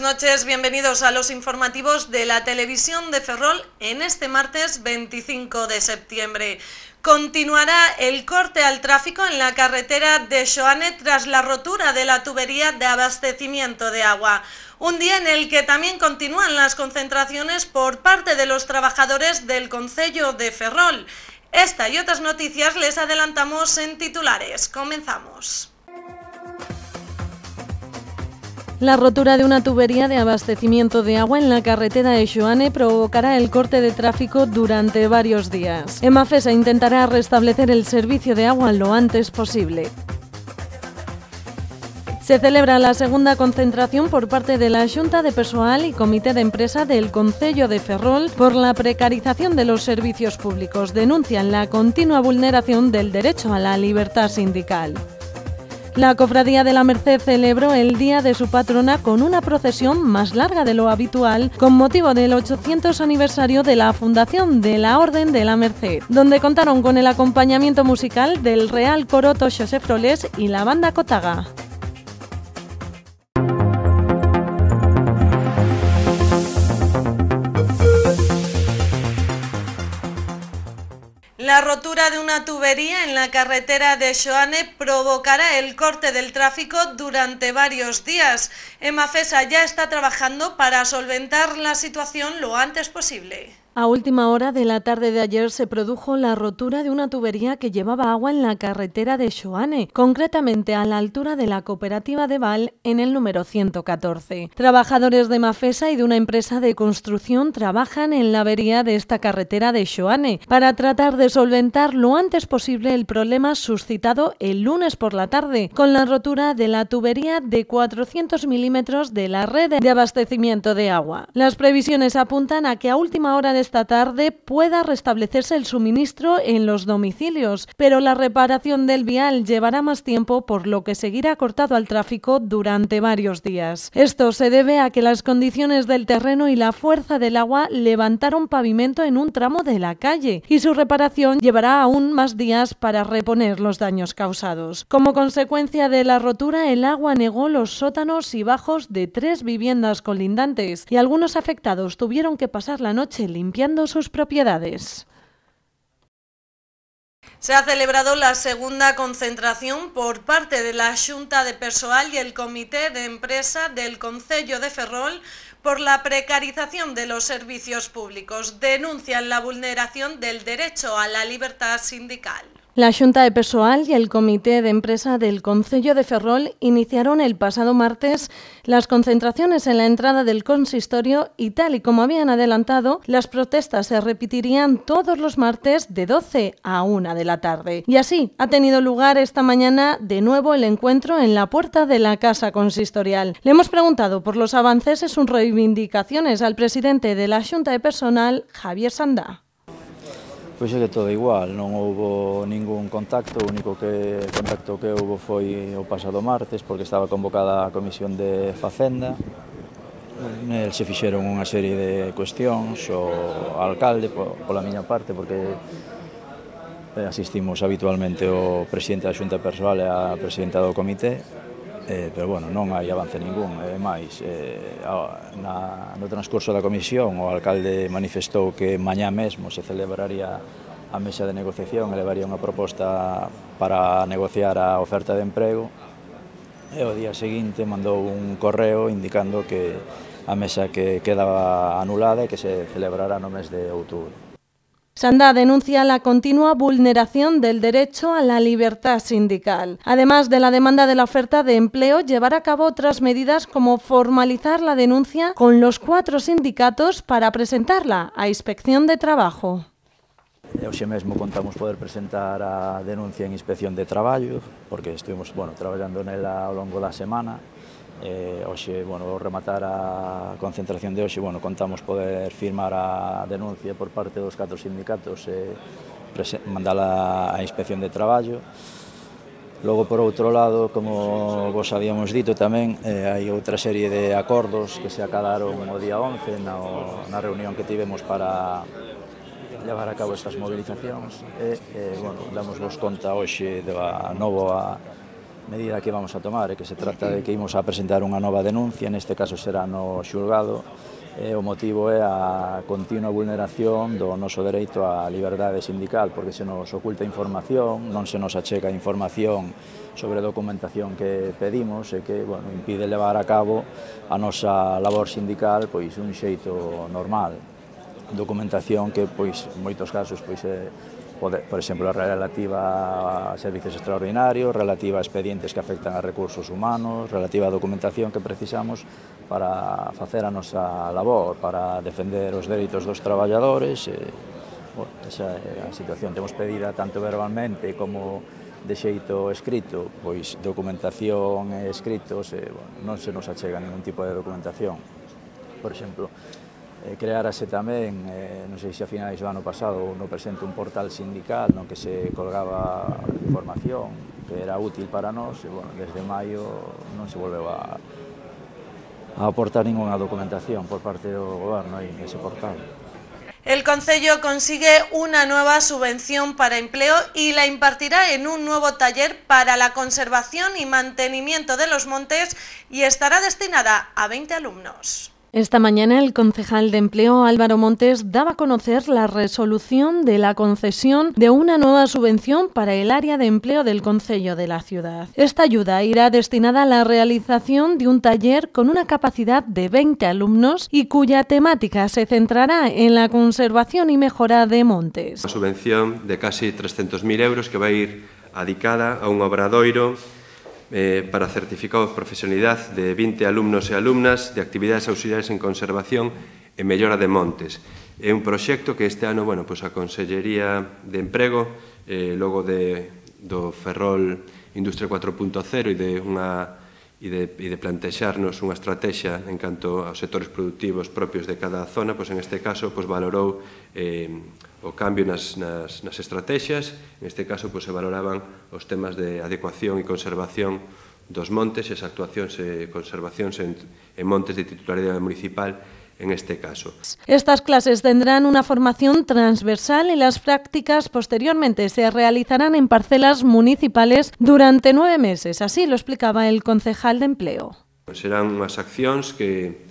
buenas noches, bienvenidos a los informativos de la televisión de Ferrol en este martes 25 de septiembre. Continuará el corte al tráfico en la carretera de Shoane tras la rotura de la tubería de abastecimiento de agua. Un día en el que también continúan las concentraciones por parte de los trabajadores del Concello de Ferrol. Esta y otras noticias les adelantamos en titulares. Comenzamos. La rotura de una tubería de abastecimiento de agua en la carretera de Joane provocará el corte de tráfico durante varios días. Emafesa intentará restablecer el servicio de agua lo antes posible. Se celebra la segunda concentración por parte de la Junta de Personal y Comité de Empresa del Concello de Ferrol por la precarización de los servicios públicos. Denuncian la continua vulneración del derecho a la libertad sindical. La Cofradía de la Merced celebró el día de su patrona con una procesión más larga de lo habitual con motivo del 800 aniversario de la fundación de la Orden de la Merced, donde contaron con el acompañamiento musical del Real Coroto José Froles y la banda Cotaga. rotura de una tubería en la carretera de Shoane provocará el corte del tráfico durante varios días. Emafesa ya está trabajando para solventar la situación lo antes posible. A última hora de la tarde de ayer se produjo la rotura de una tubería que llevaba agua en la carretera de Shoane, concretamente a la altura de la cooperativa de Val en el número 114. Trabajadores de Mafesa y de una empresa de construcción trabajan en la avería de esta carretera de Shoane para tratar de solventar lo antes posible el problema suscitado el lunes por la tarde con la rotura de la tubería de 400 milímetros de la red de abastecimiento de agua. Las previsiones apuntan a que a última hora de esta tarde pueda restablecerse el suministro en los domicilios, pero la reparación del vial llevará más tiempo por lo que seguirá cortado al tráfico durante varios días. Esto se debe a que las condiciones del terreno y la fuerza del agua levantaron pavimento en un tramo de la calle y su reparación llevará aún más días para reponer los daños causados. Como consecuencia de la rotura, el agua negó los sótanos y bajos de tres viviendas colindantes y algunos afectados tuvieron que pasar la noche limpiando propiedades. Se ha celebrado la segunda concentración por parte de la Junta de Personal y el Comité de Empresa del Concello de Ferrol por la precarización de los servicios públicos. Denuncian la vulneración del derecho a la libertad sindical. La Junta de Personal y el Comité de Empresa del Concello de Ferrol iniciaron el pasado martes las concentraciones en la entrada del consistorio y tal y como habían adelantado, las protestas se repetirían todos los martes de 12 a 1 de la tarde. Y así ha tenido lugar esta mañana de nuevo el encuentro en la puerta de la Casa Consistorial. Le hemos preguntado por los avances y sus reivindicaciones al presidente de la Junta de Personal, Javier Sanda. Pois é que todo igual, non houbo ningún contacto, o único que contacto que houbo foi o pasado martes, porque estaba convocada a Comisión de Facenda, Nel se fixeron unha serie de cuestións, o alcalde, pola miña parte, porque asistimos habitualmente o presidente da Xunta Persoal e a presidenta do comité, eh, pero bueno, non hai avance ningún, é eh, máis, eh, na, no transcurso da comisión o alcalde manifestou que mañá mesmo se celebraría a mesa de negociación, elevaría unha proposta para negociar a oferta de emprego e o día seguinte mandou un correo indicando que a mesa que quedaba anulada e que se celebrará no mes de outubro. Sandá denuncia la continua vulneración del derecho a la libertad sindical. Además de la demanda de la oferta de empleo, llevar a cabo otras medidas como formalizar la denuncia con los cuatro sindicatos para presentarla a inspección de trabajo. Hoy mismo contamos poder presentar la denuncia en inspección de trabajo porque estuvimos bueno, a lo largo de la semana, Eh, hoxe, bueno, vou rematar a concentración de hoxe, bueno, contamos poder firmar a denuncia por parte dos catro sindicatos e eh, mandala a inspección de traballo. Logo, por outro lado, como vos habíamos dito tamén, eh, hai outra serie de acordos que se acadaron o día 11 o, na reunión que tivemos para levar a cabo estas movilizacións e, eh, bueno, damos vos conta hoxe de novo a, medida que vamos a tomar é eh, que se trata de que imos a presentar unha nova denuncia, neste caso será no xulgado, e eh, o motivo é a continua vulneración do noso dereito á liberdade sindical, porque se nos oculta información, non se nos achega información sobre a documentación que pedimos e que bueno, impide levar a cabo a nosa labor sindical pois un xeito normal documentación que pois en moitos casos pois é por, por exemplo, relativa a servicios extraordinarios, relativa a expedientes que afectan a recursos humanos, relativa a documentación que precisamos para facer a nosa labor, para defender os dereitos dos traballadores. E, bueno, esa é a situación. Temos pedida tanto verbalmente como de xeito escrito, pois documentación e escritos, e, bueno, non se nos achega ningún tipo de documentación. Por exemplo, Eh, Crearse también, eh, no sé si a finales del año pasado, uno presente un portal sindical el que se colgaba información que era útil para nós, desde mayo no se volveu a, aportar ninguna documentación por parte del Gobierno en ese portal. El Concello consigue una nueva subvención para empleo y la impartirá en un nuevo taller para la conservación y mantenimiento de los montes y estará destinada a 20 alumnos. Esta mañana el concejal de empleo Álvaro Montes daba a conocer la resolución de la concesión de una nueva subvención para el área de empleo del Concello de la ciudad. Esta ayuda irá destinada a la realización de un taller con una capacidad de 20 alumnos y cuya temática se centrará en la conservación y mejora de montes. La subvención de casi 300.000 euros que va a ir dedicada a un obradoiro eh, para certificados de profesionalidade de 20 alumnos e alumnas de actividades auxiliares en conservación e mellora de montes. É un proxecto que este ano, bueno, pois a Consellería de Emprego, eh, logo de, do Ferrol Industria 4.0 e de unha e de, e de plantexarnos unha estrategia en canto aos sectores productivos propios de cada zona, pois en este caso pois valorou eh, o cambio nas, nas, nas estrategias, neste caso pues, se valoraban os temas de adecuación e conservación dos montes, as actuacións e conservacións en, en montes de titularidade municipal en este caso. Estas clases tendrán una formación transversal y las prácticas posteriormente se realizarán en parcelas municipales durante nueve meses, así lo explicaba el concejal de empleo. Serán unhas accións que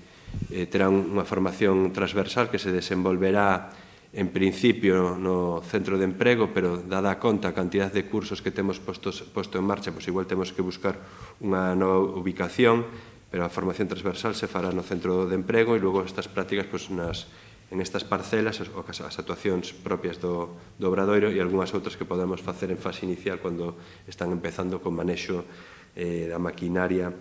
eh, terán unha formación transversal que se desenvolverá en principio no centro de emprego, pero dada a conta a cantidad de cursos que temos postos, posto en marcha, pois igual temos que buscar unha nova ubicación, pero a formación transversal se fará no centro de emprego e logo estas prácticas pois, nas, en estas parcelas as, as actuacións propias do, do obradoiro e algunhas outras que podamos facer en fase inicial cando están empezando con manexo eh, da maquinaria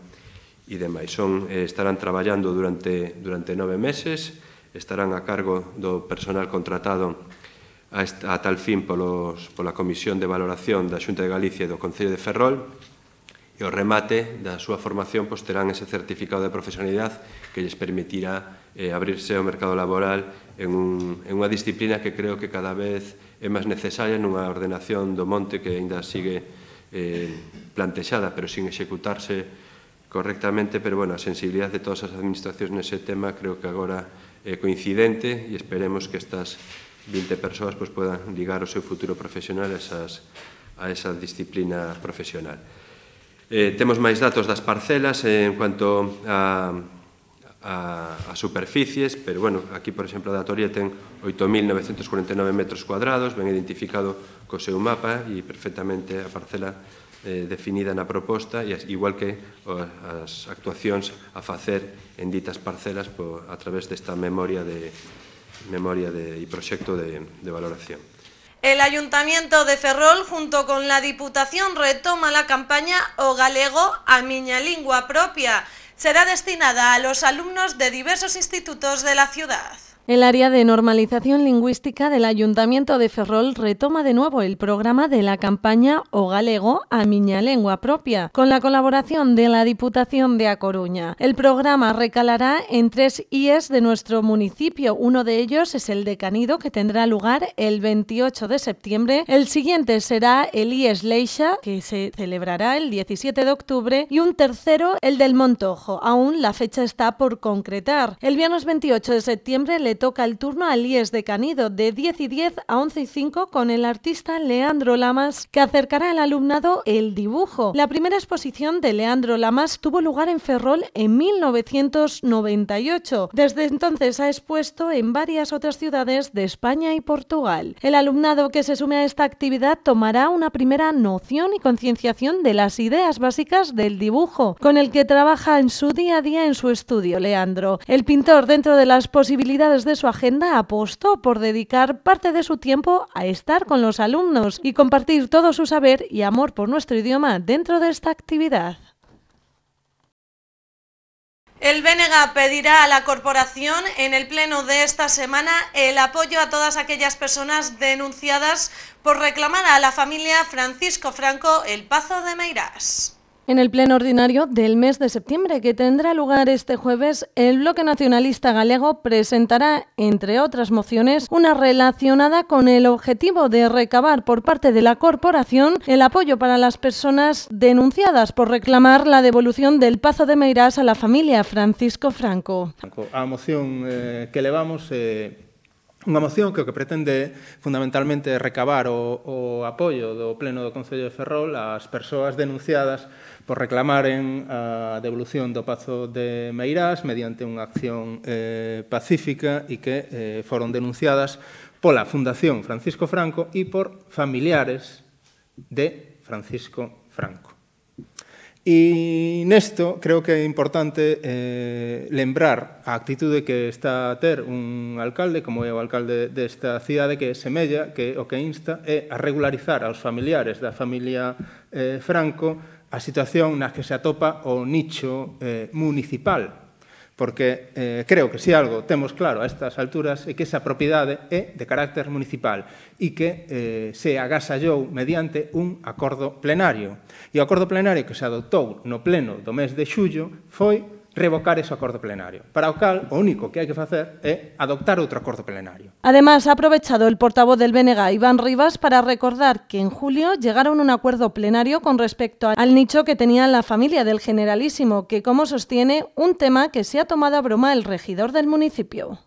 e demais. Son, eh, estarán traballando durante, durante nove meses, estarán a cargo do personal contratado a, esta, a tal fin polos, pola Comisión de Valoración da Xunta de Galicia e do Concello de Ferrol e o remate da súa formación pois, terán ese certificado de profesionalidade que lles permitirá eh, abrirse ao mercado laboral en, un, en unha disciplina que creo que cada vez é máis necesaria nunha ordenación do monte que aínda sigue eh, plantexada pero sin executarse correctamente, pero bueno, a sensibilidade de todas as administracións nese tema creo que agora eh, coincidente e esperemos que estas 20 persoas pois, puedan ligar o seu futuro profesional a, esas, a esa disciplina profesional. Eh, temos máis datos das parcelas eh, en cuanto a, a, a superficies, pero bueno, aquí, por exemplo, a datoría ten 8.949 metros cuadrados, ben identificado co seu mapa e perfectamente a parcela eh, definida na proposta e igual que as actuacións a facer en ditas parcelas po, a través desta memoria de memoria de, e proxecto de, de valoración. El Ayuntamiento de Ferrol junto con la Diputación retoma la campaña O Galego a Miña Lingua Propia. Será destinada a los alumnos de diversos institutos de la ciudad. El área de normalización lingüística del Ayuntamiento de Ferrol retoma de nuevo el programa de la campaña O Galego a Miña Lengua Propia, con la colaboración de la Diputación de A Coruña. El programa recalará en tres IES de nuestro municipio. Uno de ellos es el de Canido, que tendrá lugar el 28 de septiembre. El siguiente será el IES Leixa, que se celebrará el 17 de octubre. Y un tercero, el del Montojo. Aún la fecha está por concretar. El viernes 28 de septiembre le toca el turno a Lies de Canido de 10 y 10 a 11 y 5 con el artista Leandro Lamas, que acercará al alumnado el dibujo. La primera exposición de Leandro Lamas tuvo lugar en Ferrol en 1998. Desde entonces ha expuesto en varias otras ciudades de España y Portugal. El alumnado que se sume a esta actividad tomará una primera noción y concienciación de las ideas básicas del dibujo, con el que trabaja en su día a día en su estudio, Leandro. El pintor, dentro de las posibilidades de su agenda apostó por dedicar parte de su tiempo a estar con los alumnos y compartir todo su saber y amor por nuestro idioma dentro de esta actividad. El Vénega pedirá a la Corporación en el pleno de esta semana el apoyo a todas aquellas personas denunciadas por reclamar a la familia Francisco Franco el Pazo de Meirás. En el pleno ordinario del mes de septiembre, que tendrá lugar este jueves, el Bloque Nacionalista Galego presentará, entre otras mociones, una relacionada con el objetivo de recabar por parte de la corporación el apoyo para las personas denunciadas por reclamar la devolución del Pazo de Meirás a la familia Francisco Franco. A moción eh, que vamos eh, Unha moción que o que pretende fundamentalmente recabar o, o apoio do Pleno do Concello de Ferrol ás persoas denunciadas por reclamaren a devolución do Pazo de Meirás mediante unha acción eh, pacífica e que eh, foron denunciadas pola Fundación Francisco Franco e por familiares de Francisco Franco. E nesto creo que é importante eh, lembrar a actitude que está a ter un alcalde, como é o alcalde desta cidade, que semella que o que insta é a regularizar aos familiares da familia eh, Franco a situación na que se atopa o nicho eh, municipal porque eh, creo que se si algo temos claro a estas alturas é que esa propiedade é de carácter municipal e que eh, se agasallou mediante un acordo plenario. E o acordo plenario que se adoptou no pleno do mes de xullo foi revocar ese acuerdo plenario. Para Ocal, lo único que hay que hacer es adoptar otro acuerdo plenario. Además, ha aprovechado el portavoz del BNG, Iván Rivas, para recordar que en julio llegaron a un acuerdo plenario con respecto al nicho que tenía la familia del Generalísimo, que, como sostiene, un tema que se ha tomado a broma el regidor del municipio.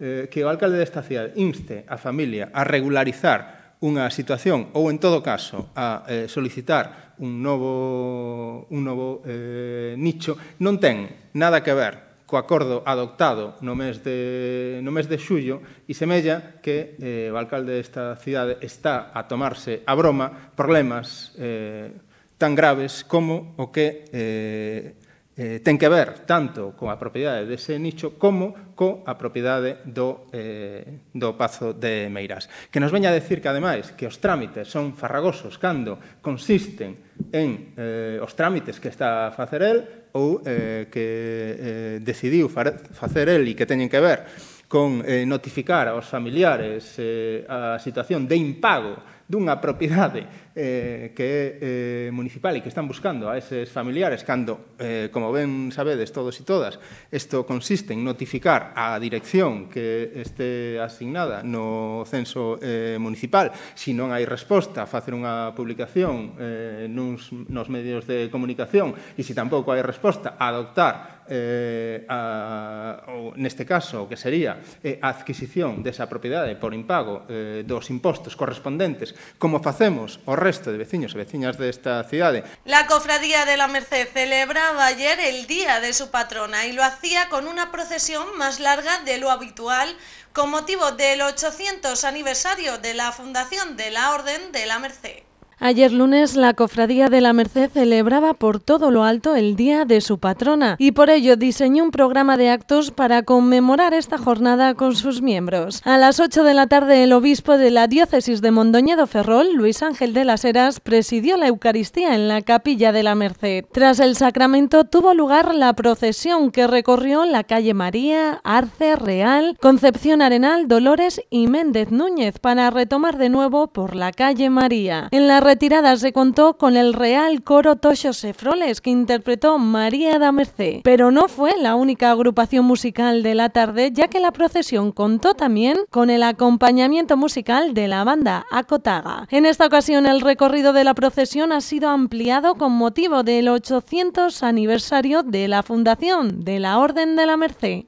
Eh, que el alcalde esta ciudad inste a familia a regularizar unha situación ou, en todo caso, a eh, solicitar un novo, un novo eh, nicho, non ten nada que ver co acordo adoptado no mes de, no mes de xullo e semella que eh, o alcalde desta cidade está a tomarse a broma problemas eh, tan graves como o que eh, eh, ten que ver tanto coa propiedade dese nicho como coa propiedade do, eh, do Pazo de Meirás. Que nos veña a decir que, ademais, que os trámites son farragosos cando consisten en eh, os trámites que está a facer el ou eh, que eh, decidiu facer el e que teñen que ver con eh, notificar aos familiares eh, a situación de impago dunha propiedade eh, que é eh, municipal e que están buscando a eses familiares cando, eh, como ben sabedes todos e todas, isto consiste en notificar a dirección que este asignada no censo eh, municipal se si non hai resposta a facer unha publicación eh, nuns, nos medios de comunicación e se si tampouco hai resposta a adoptar eh, a, ou, neste caso, o que sería eh, a adquisición desa propiedade por impago eh, dos impostos correspondentes, como facemos o resto de y vecinas de esta ciudades. La Cofradía de la Merced celebraba ayer el día de su patrona y lo hacía con una procesión más larga de lo habitual con motivo del 800 aniversario de la fundación de la Orden de la Merced. Ayer lunes la Cofradía de la Merced celebraba por todo lo alto el Día de su patrona y por ello diseñó un programa de actos para conmemorar esta jornada con sus miembros. A las 8 de la tarde el obispo de la diócesis de Mondoñedo Ferrol, Luis Ángel de las Heras, presidió la Eucaristía en la capilla de la Merced. Tras el sacramento tuvo lugar la procesión que recorrió la calle María, Arce, Real, Concepción Arenal, Dolores y Méndez Núñez para retomar de nuevo por la calle María. En la retirada se contó con el Real Coro Tocho Sefroles, que interpretó María da Merced. Pero no fue la única agrupación musical de la tarde, ya que la procesión contó también con el acompañamiento musical de la banda Acotaga. En esta ocasión, el recorrido de la procesión ha sido ampliado con motivo del 800 aniversario de la fundación de la Orden de la Merced.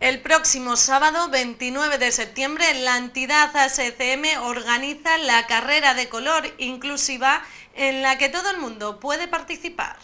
El próximo sábado 29 de septiembre la entidad ASCM organiza la carrera de color inclusiva en la que todo el mundo puede participar.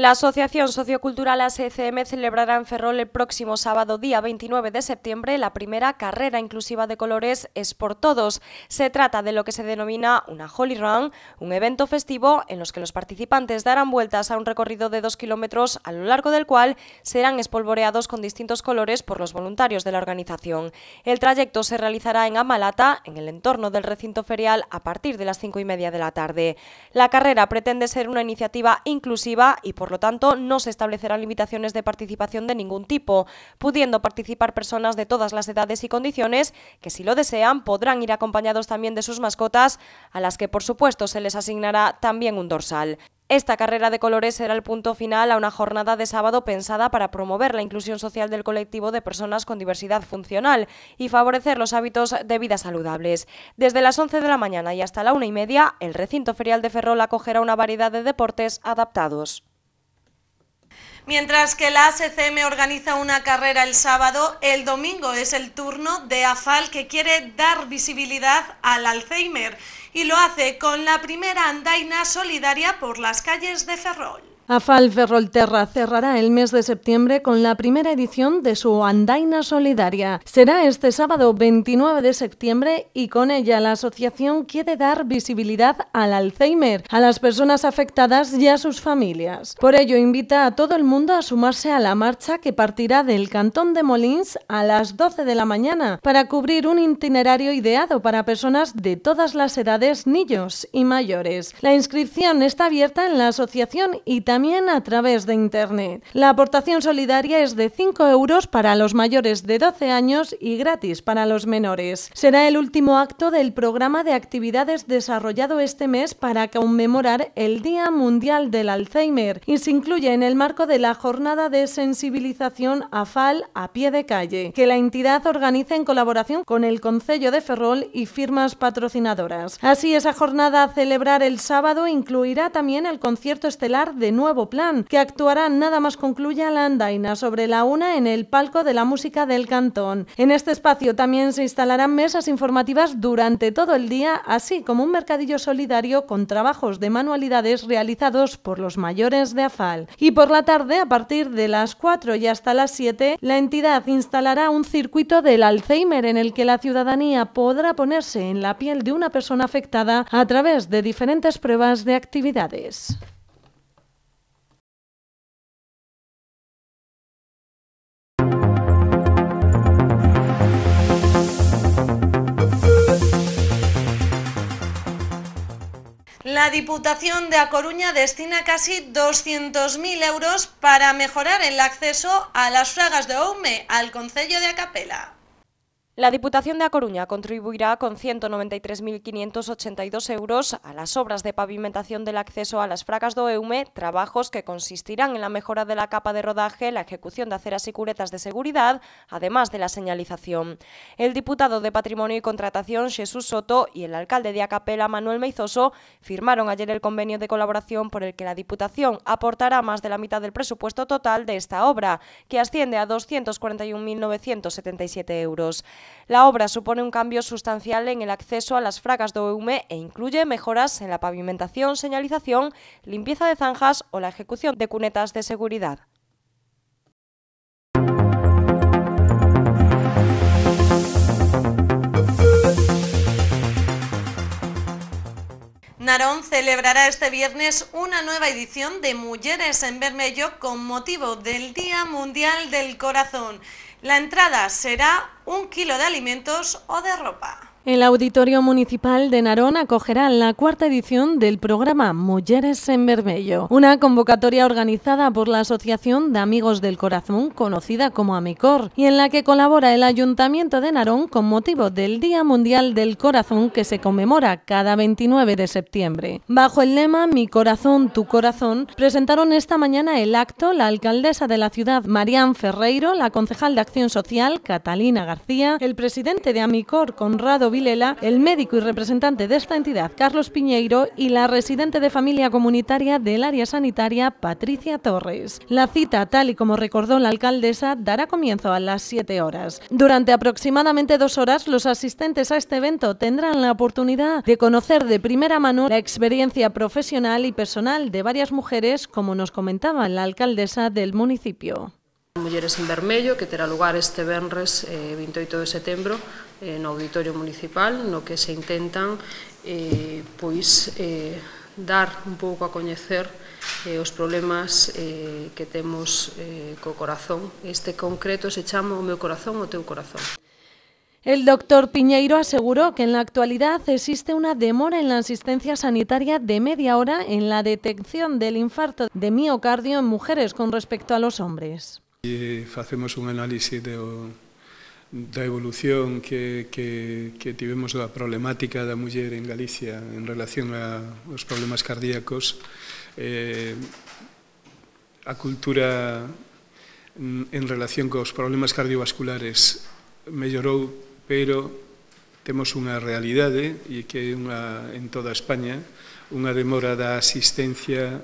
La Asociación Sociocultural ASCM celebrará en Ferrol el próximo sábado día 29 de septiembre la primera carrera inclusiva de colores Es por Todos. Se trata de lo que se denomina una Holy Run, un evento festivo en los que los participantes darán vueltas a un recorrido de dos kilómetros a lo largo del cual serán espolvoreados con distintos colores por los voluntarios de la organización. El trayecto se realizará en Amalata, en el entorno del recinto ferial, a partir de las cinco y media de la tarde. La carrera pretende ser una iniciativa inclusiva y por por lo tanto, no se establecerán limitaciones de participación de ningún tipo, pudiendo participar personas de todas las edades y condiciones que si lo desean podrán ir acompañados también de sus mascotas, a las que por supuesto se les asignará también un dorsal. Esta carrera de colores será el punto final a una jornada de sábado pensada para promover la inclusión social del colectivo de personas con diversidad funcional y favorecer los hábitos de vida saludables. Desde las 11 de la mañana y hasta la una y media, el recinto ferial de Ferrol acogerá una variedad de deportes adaptados. Mientras que la ACCM organiza una carrera el sábado, el domingo es el turno de AFAL que quiere dar visibilidad al Alzheimer y lo hace con la primera andaina solidaria por las calles de Ferrol. AFAL Ferrolterra cerrará el mes de septiembre con la primera edición de su Andaina Solidaria. Será este sábado 29 de septiembre y con ella la asociación quiere dar visibilidad al Alzheimer, a las personas afectadas y a sus familias. Por ello invita a todo el mundo a sumarse a la marcha que partirá del Cantón de Molins a las 12 de la mañana para cubrir un itinerario ideado para personas de todas las edades, niños y mayores. La inscripción está abierta en la asociación y también también a través de Internet. La aportación solidaria es de 5 euros para los mayores de 12 años y gratis para los menores. Será el último acto del programa de actividades desarrollado este mes para conmemorar el Día Mundial del Alzheimer y se incluye en el marco de la jornada de sensibilización AFAL a pie de calle, que la entidad organiza en colaboración con el Concello de Ferrol y firmas patrocinadoras. Así, esa jornada a celebrar el sábado incluirá también el concierto estelar de nuevo plan, que actuará nada más concluya la andaina sobre la una en el palco de la música del cantón. En este espacio también se instalarán mesas informativas durante todo el día, así como un mercadillo solidario con trabajos de manualidades realizados por los mayores de AFAL. Y por la tarde, a partir de las 4 y hasta las 7, la entidad instalará un circuito del Alzheimer en el que la ciudadanía podrá ponerse en la piel de una persona afectada a través de diferentes pruebas de actividades. La Diputación de A Coruña destina casi 200.000 euros para mejorar el acceso a las fragas de Oume al Concello de Acapela. La Diputación de A Coruña contribuirá con 193.582 euros a las obras de pavimentación del acceso a las fracas do EUME, e, trabajos que consistirán en la mejora de la capa de rodaje, la ejecución de aceras y curetas de seguridad, además de la señalización. El diputado de Patrimonio y Contratación, Jesús Soto, y el alcalde de Acapela, Manuel Meizoso, firmaron ayer el convenio de colaboración por el que la Diputación aportará más de la mitad del presupuesto total de esta obra, que asciende a 241.977 euros. La obra supone un cambio sustancial en el acceso a las fragas de Eume e incluye mejoras en la pavimentación, señalización, limpieza de zanjas o la ejecución de cunetas de seguridad. Narón celebrará este viernes una nueva edición de Mujeres en Vermello con motivo del Día Mundial del Corazón. La entrada será un kilo de alimentos o de ropa. El Auditorio Municipal de Narón acogerá la cuarta edición del programa Mujeres en Vermello, una convocatoria organizada por la Asociación de Amigos del Corazón, conocida como AMICOR, y en la que colabora el Ayuntamiento de Narón con motivo del Día Mundial del Corazón que se conmemora cada 29 de septiembre. Bajo el lema Mi corazón, tu corazón, presentaron esta mañana el acto la alcaldesa de la ciudad, Marían Ferreiro, la concejal de Acción Social, Catalina García, el presidente de AMICOR, Conrado Vilela, el médico y representante de esta entidad, Carlos Piñeiro, y la residente de familia comunitaria del área sanitaria, Patricia Torres. La cita, tal y como recordó la alcaldesa, dará comienzo a las 7 horas. Durante aproximadamente dos horas, los asistentes a este evento tendrán la oportunidad de conocer de primera mano la experiencia profesional y personal de varias mujeres, como nos comentaba la alcaldesa del municipio. Mulleres en Vermello, que terá lugar este venres eh, 28 de setembro eh, no Auditorio Municipal, no que se intentan eh, pois, eh, dar un pouco a coñecer eh, os problemas eh, que temos eh, co corazón. Este concreto se chama o meu corazón o teu corazón. El doctor Piñeiro aseguró que en la actualidad existe una demora en la asistencia sanitaria de media hora en la detección del infarto de miocardio en mujeres con respecto a los hombres. E facemos un análise do, da evolución que, que, que tivemos da problemática da muller en Galicia en relación a, aos problemas cardíacos. Eh, a cultura en relación cos problemas cardiovasculares mellorou, pero temos unha realidade e que é unha en toda España, unha demora da asistencia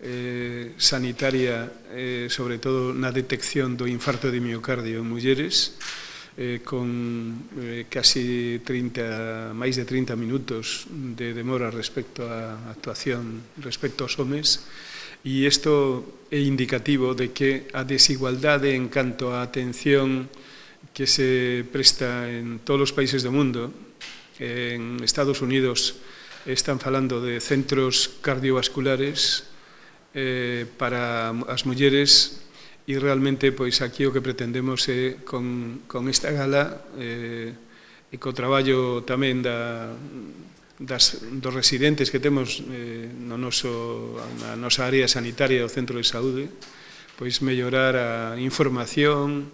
eh, sanitaria, eh, sobre todo na detección do infarto de miocardio en mulleres, eh, con eh, casi 30, máis de 30 minutos de demora respecto á actuación respecto aos homes, e isto é indicativo de que a desigualdade en canto á atención que se presta en todos os países do mundo, en Estados Unidos están falando de centros cardiovasculares, eh, para as mulleres e realmente pois aquí o que pretendemos é con, con esta gala eh, e co traballo tamén da, das, dos residentes que temos eh, no noso, na nosa área sanitaria do centro de saúde pois mellorar a información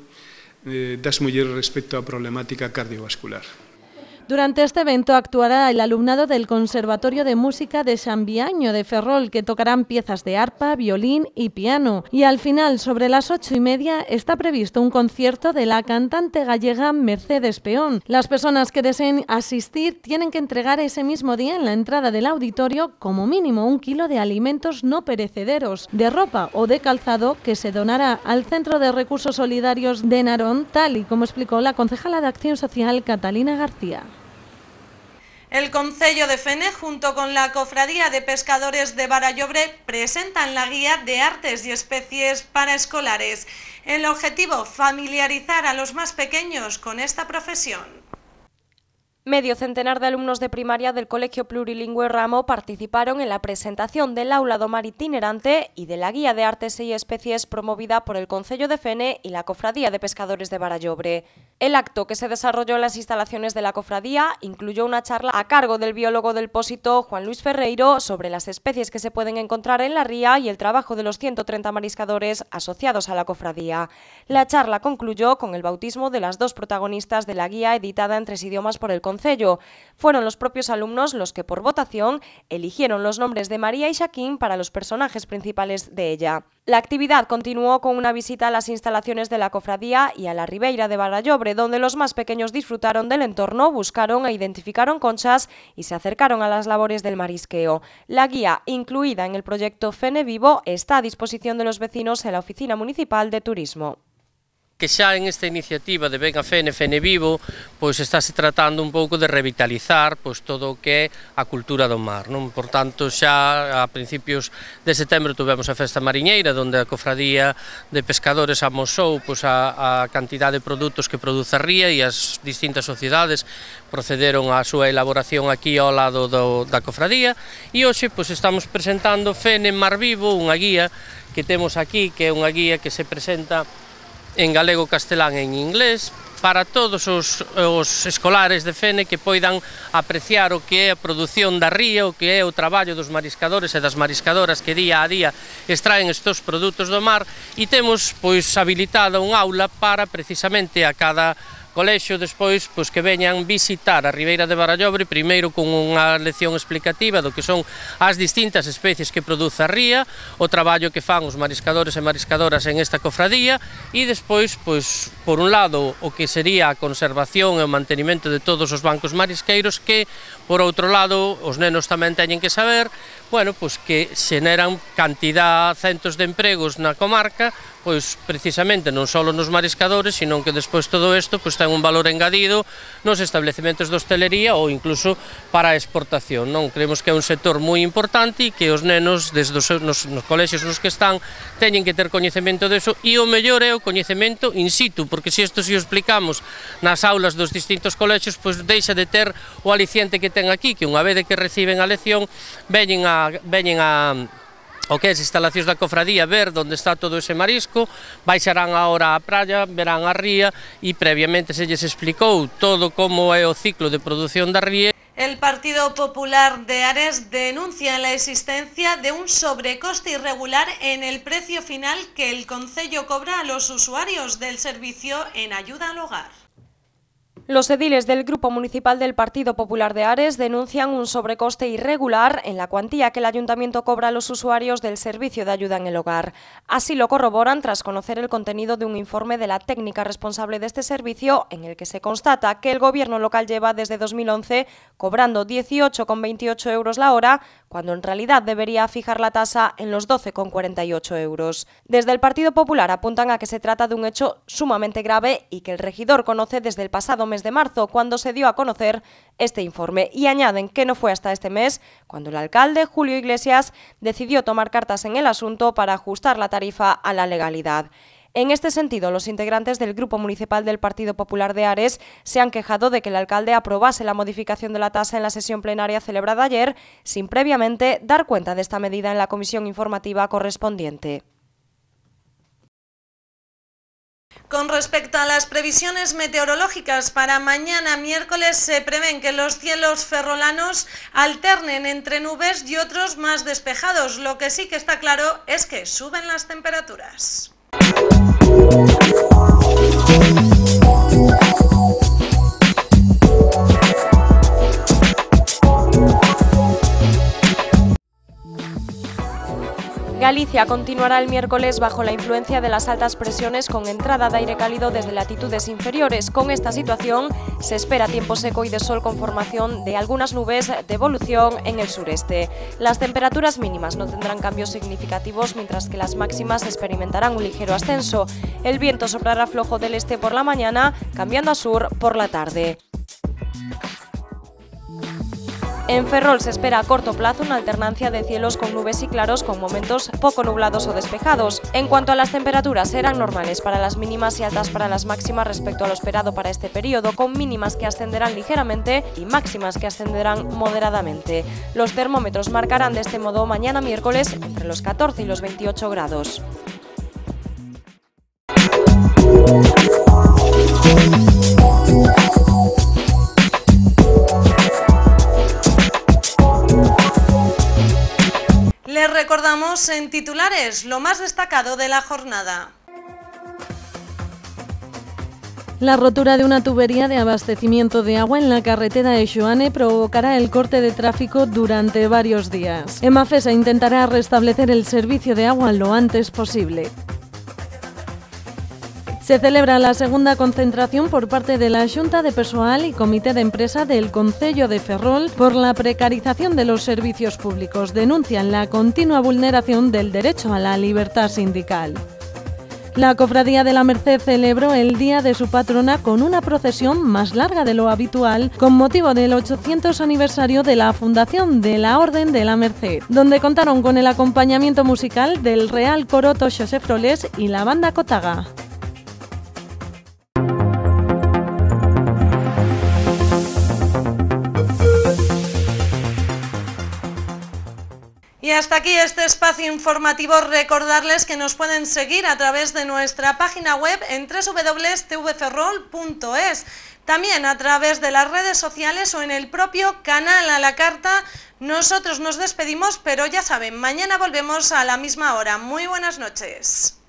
eh, das mulleres respecto á problemática cardiovascular. Durante este evento actuará el alumnado del Conservatorio de Música de San Biaño de Ferrol, que tocarán piezas de arpa, violín y piano. Y al final, sobre las ocho y media, está previsto un concierto de la cantante gallega Mercedes Peón. Las personas que deseen asistir tienen que entregar ese mismo día en la entrada del auditorio como mínimo un kilo de alimentos no perecederos, de ropa o de calzado que se donará al Centro de Recursos Solidarios de Narón, tal y como explicó la concejala de Acción Social Catalina García. El Concello de Fene, junto con la Cofradía de Pescadores de Barallobre, presentan la guía de artes y especies para escolares. El objetivo, familiarizar a los más pequeños con esta profesión. Medio centenar de alumnos de primaria del Colegio Plurilingüe Ramo participaron en la presentación del aula Mar itinerante y de la guía de artes y especies promovida por el Concello de Fene y la Cofradía de Pescadores de Barallobre. El acto que se desarrolló en las instalaciones de la cofradía incluyó una charla a cargo del biólogo del Pósito Juan Luis Ferreiro sobre las especies que se pueden encontrar en la ría y el trabajo de los 130 mariscadores asociados a la cofradía. La charla concluyó con el bautismo de las dos protagonistas de la guía editada en tres idiomas por el fueron los propios alumnos los que por votación eligieron los nombres de María y Shaquín para los personajes principales de ella. La actividad continuó con una visita a las instalaciones de la cofradía y a la Ribeira de Barallobre, donde los más pequeños disfrutaron del entorno, buscaron e identificaron conchas y se acercaron a las labores del marisqueo. La guía, incluida en el proyecto Fene Vivo, está a disposición de los vecinos en la Oficina Municipal de Turismo. que xa en esta iniciativa de Ben a Fene, Fene Vivo, pois estáse tratando un pouco de revitalizar pois todo o que é a cultura do mar, non? Por tanto, xa a principios de setembro tivemos a festa mariñeira, onde a cofradía de pescadores amosou pois a, a cantidade de produtos que produce a ría e as distintas sociedades procederon á súa elaboración aquí ao lado do, da cofradía e hoxe pois estamos presentando Fene Mar Vivo, unha guía que temos aquí, que é unha guía que se presenta en galego, castelán e en inglés para todos os, os escolares de Fene que poidan apreciar o que é a produción da ría, o que é o traballo dos mariscadores e das mariscadoras que día a día extraen estes produtos do mar e temos pois habilitada un aula para precisamente a cada colexo despois pois, que veñan visitar a Ribeira de Barallobre primeiro con unha lección explicativa do que son as distintas especies que produce a ría, o traballo que fan os mariscadores e mariscadoras en esta cofradía e despois, pois, por un lado, o que sería a conservación e o mantenimento de todos os bancos marisqueiros que, por outro lado, os nenos tamén teñen que saber, bueno, pois que xeneran cantidad, centos de empregos na comarca, pois precisamente non só nos mariscadores, sino que despois todo isto pois ten un valor engadido nos establecementos de hostelería ou incluso para a exportación. Non creemos que é un sector moi importante e que os nenos desde os nos, nos colexios nos que están teñen que ter coñecemento deso e o mellor é o coñecemento in situ, porque se isto se o explicamos nas aulas dos distintos colexios, pois deixa de ter o aliciente que ten aquí, que unha vez que reciben a lección, veñen a veñen a o que é as instalacións da cofradía, ver onde está todo ese marisco, baixarán agora á praia, verán a ría e previamente se lles explicou todo como é o ciclo de produción da ría. El Partido Popular de Ares denuncia la existencia de un sobrecoste irregular en el precio final que el Concello cobra a los usuarios del servicio en ayuda al hogar. Los ediles del Grupo Municipal del Partido Popular de Ares denuncian un sobrecoste irregular en la cuantía que el Ayuntamiento cobra a los usuarios del servicio de ayuda en el hogar. Así lo corroboran tras conocer el contenido de un informe de la técnica responsable de este servicio, en el que se constata que el Gobierno local lleva desde 2011 cobrando 18,28 euros la hora, cuando en realidad debería fijar la tasa en los 12,48 euros. Desde el Partido Popular apuntan a que se trata de un hecho sumamente grave y que el regidor conoce desde el pasado de marzo, cuando se dio a conocer este informe. Y añaden que no fue hasta este mes cuando el alcalde Julio Iglesias decidió tomar cartas en el asunto para ajustar la tarifa a la legalidad. En este sentido, los integrantes del Grupo Municipal del Partido Popular de Ares se han quejado de que el alcalde aprobase la modificación de la tasa en la sesión plenaria celebrada ayer, sin previamente dar cuenta de esta medida en la comisión informativa correspondiente. Con respecto a las previsiones meteorológicas para mañana miércoles, se prevén que los cielos ferrolanos alternen entre nubes y otros más despejados. Lo que sí que está claro es que suben las temperaturas. continuará el miércoles bajo la influencia de las altas presiones con entrada de aire cálido desde latitudes inferiores. Con esta situación se espera tiempo seco y de sol con formación de algunas nubes de evolución en el sureste. Las temperaturas mínimas no tendrán cambios significativos mientras que las máximas experimentarán un ligero ascenso. El viento soplará flojo del este por la mañana, cambiando a sur por la tarde. En Ferrol se espera a corto plazo una alternancia de cielos con nubes y claros con momentos poco nublados o despejados. En cuanto a las temperaturas, serán normales para las mínimas y altas para las máximas respecto a lo esperado para este periodo, con mínimas que ascenderán ligeramente y máximas que ascenderán moderadamente. Los termómetros marcarán de este modo mañana miércoles entre los 14 y los 28 grados. en titulares lo más destacado de la jornada. La rotura de una tubería de abastecimiento de agua en la carretera de Joane provocará el corte de tráfico durante varios días. Emafesa intentará restablecer el servicio de agua lo antes posible. Se celebra la segunda concentración por parte de la Junta de Personal y Comité de Empresa del Concello de Ferrol por la precarización de los servicios públicos. Denuncian la continua vulneración del derecho a la libertad sindical. La Cofradía de la Merced celebró el Día de su patrona con una procesión más larga de lo habitual con motivo del 800 aniversario de la fundación de la Orden de la Merced, donde contaron con el acompañamiento musical del Real Coroto José Froles y la banda Cotaga. hasta aquí este espacio informativo. Recordarles que nos pueden seguir a través de nuestra página web en www.tvferrol.es, también a través de las redes sociales o en el propio canal a la carta. Nosotros nos despedimos, pero ya saben, mañana volvemos a la misma hora. Muy buenas noches.